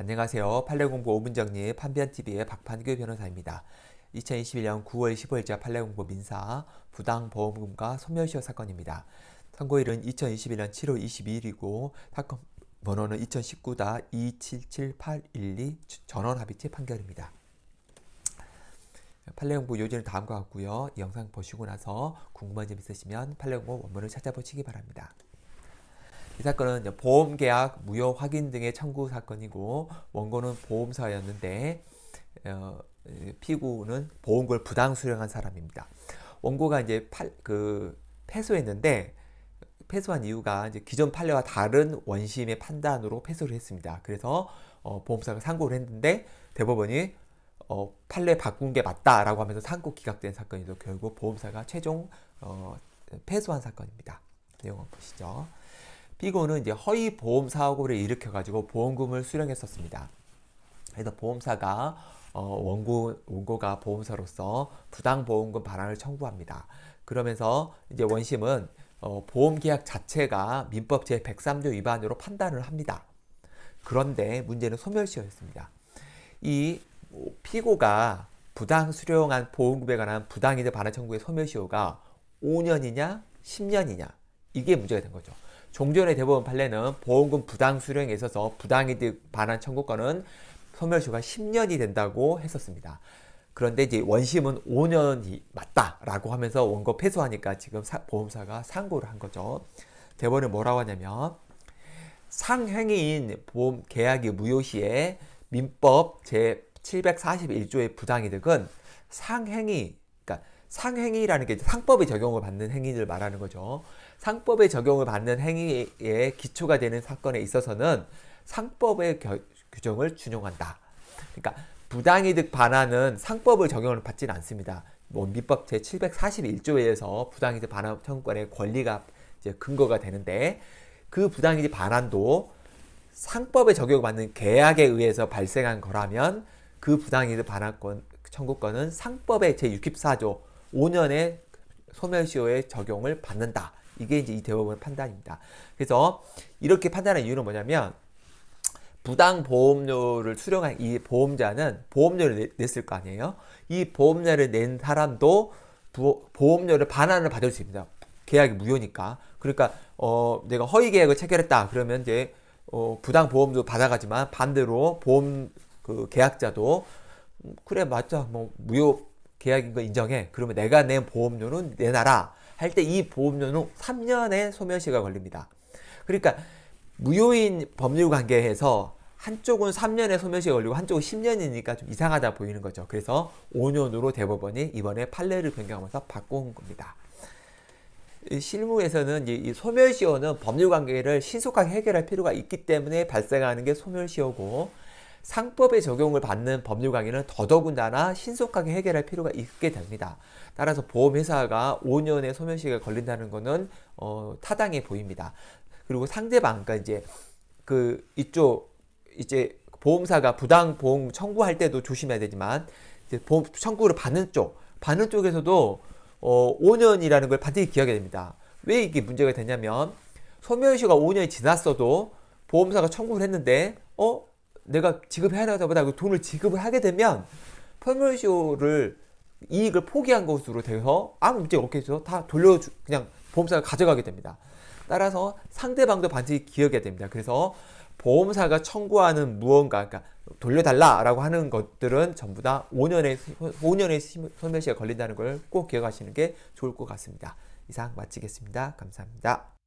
안녕하세요. 판례공부 5문 정리 판변TV의 박판규 변호사입니다. 2021년 9월 15일자 판례공부 민사 부당보험금과 소멸시효 사건입니다. 선고일은 2021년 7월 22일이고 사건 번호는 2019-277812 전원합의체 판결입니다. 판례공부 요지는 다음과 같고요. 영상 보시고 나서 궁금한 점 있으시면 판례공부 원문을 찾아보시기 바랍니다. 이 사건은 보험 계약 무효 확인 등의 청구 사건이고 원고는 보험사였는데 어, 피고는 보험금을 부당 수령한 사람입니다. 원고가 이제 팔, 그 패소했는데 패소한 이유가 이제 기존 판례와 다른 원심의 판단으로 패소를 했습니다. 그래서 어, 보험사가 상고를 했는데 대법원이 어, 판례 바꾼 게 맞다라고 하면서 상고 기각된 사건이죠. 결국 보험사가 최종 어, 패소한 사건입니다. 내용 한번 보시죠. 피고는 이제 허위 보험 사고를 일으켜 가지고 보험금을 수령했었습니다. 그래서 보험사가 어, 원고 원고가 보험사로서 부당 보험금 반환을 청구합니다. 그러면서 이제 원심은 어, 보험 계약 자체가 민법 제 103조 위반으로 판단을 합니다. 그런데 문제는 소멸시효였습니다. 이 피고가 부당 수령한 보험금에 관한 부당이득 반환 청구의 소멸시효가 5년이냐 10년이냐 이게 문제가 된 거죠. 종전의 대법원 판례는 보험금 부당 수령에 있어서 부당이득 반환 청구권은 소멸시효가 10년이 된다고 했었습니다. 그런데 이제 원심은 5년이 맞다라고 하면서 원고 패소하니까 지금 사, 보험사가 상고를 한 거죠. 대법원은 뭐라고 하냐면 상행위인 보험 계약이 무효 시에 민법 제 741조의 부당이득은 상행위, 그러니까 상행위라는 게상법이 적용을 받는 행위를 말하는 거죠. 상법의 적용을 받는 행위의 기초가 되는 사건에 있어서는 상법의 겨, 규정을 준용한다. 그러니까 부당이득 반환은 상법을 적용을 받지는 않습니다. 뭐 민법 제741조에 서 부당이득 반환 청구권의 권리가 이제 근거가 되는데 그 부당이득 반환도 상법에 적용받는 계약에 의해서 발생한 거라면 그 부당이득 반환권 청구권은 상법의 제64조 5년의 소멸시효의 적용을 받는다. 이게 이제 이 대법원의 판단입니다. 그래서 이렇게 판단한 이유는 뭐냐면 부당 보험료를 수령한 이 보험자는 보험료를 냈을 거 아니에요. 이 보험료를 낸 사람도 부, 보험료를 반환을 받을 수 있습니다. 계약이 무효니까. 그러니까 어 내가 허위 계약을 체결했다 그러면 이제 어 부당 보험료 받아가지만 반대로 보험 그 계약자도 음, 그래 맞죠뭐 무효 계약인 거 인정해. 그러면 내가 낸 보험료는 내놔라. 할때이 보험료는 3년의 소멸시효가 걸립니다. 그러니까 무효인 법률 관계에서 한쪽은 3년의 소멸시효 걸리고 한쪽은 10년이니까 좀 이상하다 보이는 거죠. 그래서 5년으로 대법원이 이번에 판례를 변경하면서 바꾼 겁니다. 실무에서는 이 소멸시효는 법률 관계를 신속하게 해결할 필요가 있기 때문에 발생하는 게 소멸시효고 상법의 적용을 받는 법률 강의는 더더군다나 신속하게 해결할 필요가 있게 됩니다. 따라서 보험회사가 5년의 소멸시효가 걸린다는 것은 어, 타당해 보입니다. 그리고 상대방, 그러니까 이제 그 이쪽 이제 보험사가 부당 보험 청구할 때도 조심해야 되지만 이제 보험 청구를 받는 쪽, 받는 쪽에서도 어, 5년이라는 걸 반드시 기억해야 됩니다. 왜 이게 문제가 되냐면 소멸시효가 5년이 지났어도 보험사가 청구를 했는데 어 내가 지급해야 되다보다 돈을 지급을 하게 되면 펄물쇼를 이익을 포기한 것으로 돼서 아무 문제 없겠죠. 다 돌려 그냥 보험사가 가져가게 됩니다. 따라서 상대방도 반드시 기억해야 됩니다. 그래서 보험사가 청구하는 무언가, 그러니까 돌려달라라고 하는 것들은 전부 다 5년의 5년의 손멸시가 걸린다는 걸 꼭 기억하시는 게 좋을 것 같습니다. 이상 마치겠습니다. 감사합니다.